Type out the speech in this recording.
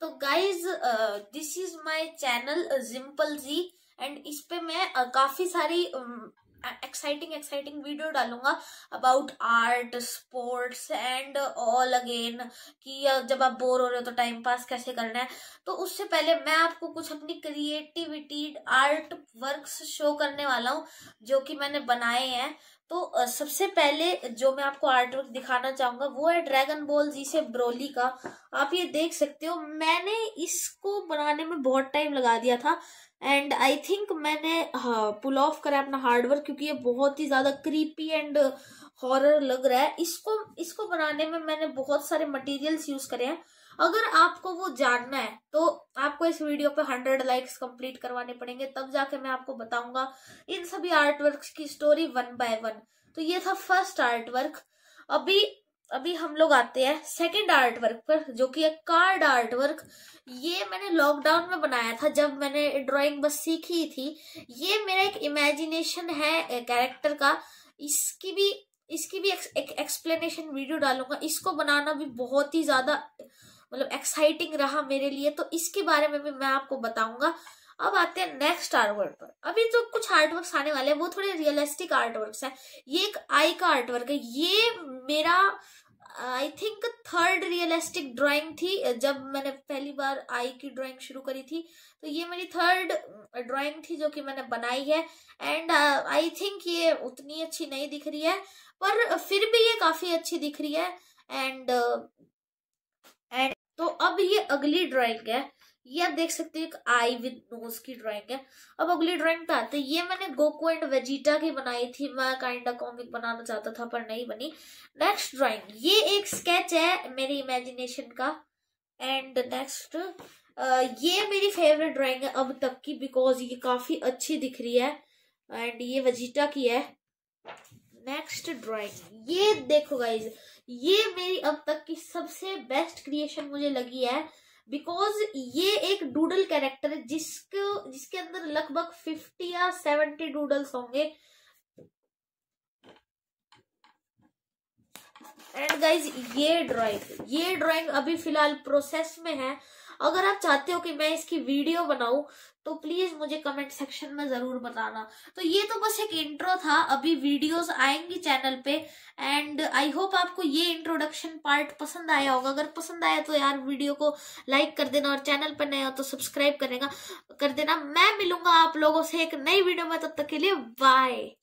तो guys this is my channel जिम्पल जी एंड इस पे मैं uh, काफी सारी एक्साइटिंग एक्साइटिंग वीडियो डालूंगा about art sports and all again कि uh, जब आप बोर हो रहे हो तो टाइम पास कैसे करना है तो उससे पहले मैं आपको कुछ अपनी क्रिएटिविटी आर्ट वर्क्स शो करने वाला हूँ जो कि मैंने बनाए हैं तो सबसे पहले जो मैं आपको आर्टवर्क दिखाना चाहूंगा वो है ड्रैगन बॉल जी से ब्रोली का आप ये देख सकते हो मैंने इसको बनाने में बहुत टाइम लगा दिया था एंड आई थिंक मैंने पुल हाँ, ऑफ करा अपना हार्डवर्क क्योंकि ये बहुत ही ज्यादा क्रीपी एंड हॉरर लग रहा है इसको इसको बनाने में मैंने बहुत सारे मटेरियल्स यूज करे हैं अगर आपको वो जानना है तो आप इस वीडियो पे हंड्रेड लाइक्स कंप्लीट करवाने पड़ेंगे तब जाके मैं आपको बताऊंगा इन सभी आर्ट वर्क की स्टोरी वन बाय वन तो ये था फर्स्ट आर्ट वर्क अभी अभी हम लोग आते हैं सेकंड आर्ट वर्क पर जो कि एक कार्ड आर्ट वर्क ये मैंने लॉकडाउन में बनाया था जब मैंने ड्राइंग बस सीखी थी ये मेरा एक इमेजिनेशन है कैरेक्टर का इसकी भी इसकी भी एक एक्सप्लेनेशन वीडियो डालूंगा इसको बनाना भी बहुत ही ज्यादा मतलब एक्साइटिंग रहा मेरे लिए तो इसके बारे में भी मैं आपको बताऊंगा अब आते हैं नेक्स्ट आर्टवर्क पर अभी जो तो कुछ आर्टवर्क्स आने वाले हैं वो थोड़े रियलिस्टिक आर्टवर्क्स हैं ये एक आई का आर्टवर्क है ये मेरा I think third realistic drawing थी जब मैंने पहली बार आई की ड्राइंग शुरू करी थी तो ये मेरी थर्ड ड्राइंग थी जो कि मैंने बनाई है एंड आई थिंक ये उतनी अच्छी नहीं दिख रही है पर फिर भी ये काफ़ी अच्छी दिख रही है एंड uh, ये अगली ड्राइंग है ये आप देख सकते हो एक आई विद नोज की ड्राइंग है अब अगली ड्राइंग पे आते हैं ये मैंने गोको एंड वेजिटा की बनाई थी मैं काइंड ऑफ कॉमिक बनाना चाहता था पर नहीं बनी नेक्स्ट ड्राइंग ये एक स्केच है मेरी इमेजिनेशन का एंड नेक्स्ट ये मेरी फेवरेट ड्राइंग है अब तक की बिकॉज ये काफी अच्छी दिख रही है एंड ये वजीटा की है नेक्स्ट ड्राइंग ये देखो गाइज ये मेरी अब तक की सबसे बेस्ट क्रिएशन मुझे लगी है बिकॉज ये एक डूडल कैरेक्टर है जिसको जिसके अंदर लगभग फिफ्टी या सेवेंटी डूडल्स होंगे एंड गाइज ये ड्राइंग ये ड्राइंग अभी फिलहाल प्रोसेस में है अगर आप चाहते हो कि मैं इसकी वीडियो बनाऊ तो प्लीज मुझे कमेंट सेक्शन में जरूर बताना तो ये तो बस एक इंट्रो था अभी वीडियोस आएंगी चैनल पे एंड आई होप आपको ये इंट्रोडक्शन पार्ट पसंद आया होगा अगर पसंद आया तो यार वीडियो को लाइक कर देना और चैनल पर नया हो तो सब्सक्राइब करेगा कर देना मैं मिलूंगा आप लोगों से एक नई वीडियो में तब तक के लिए बाय